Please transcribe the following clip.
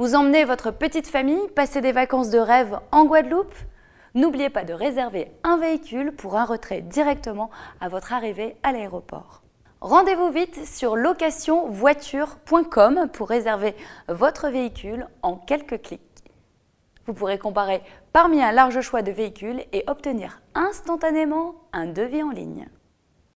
Vous emmenez votre petite famille passer des vacances de rêve en Guadeloupe N'oubliez pas de réserver un véhicule pour un retrait directement à votre arrivée à l'aéroport. Rendez-vous vite sur locationvoiture.com pour réserver votre véhicule en quelques clics. Vous pourrez comparer parmi un large choix de véhicules et obtenir instantanément un devis en ligne.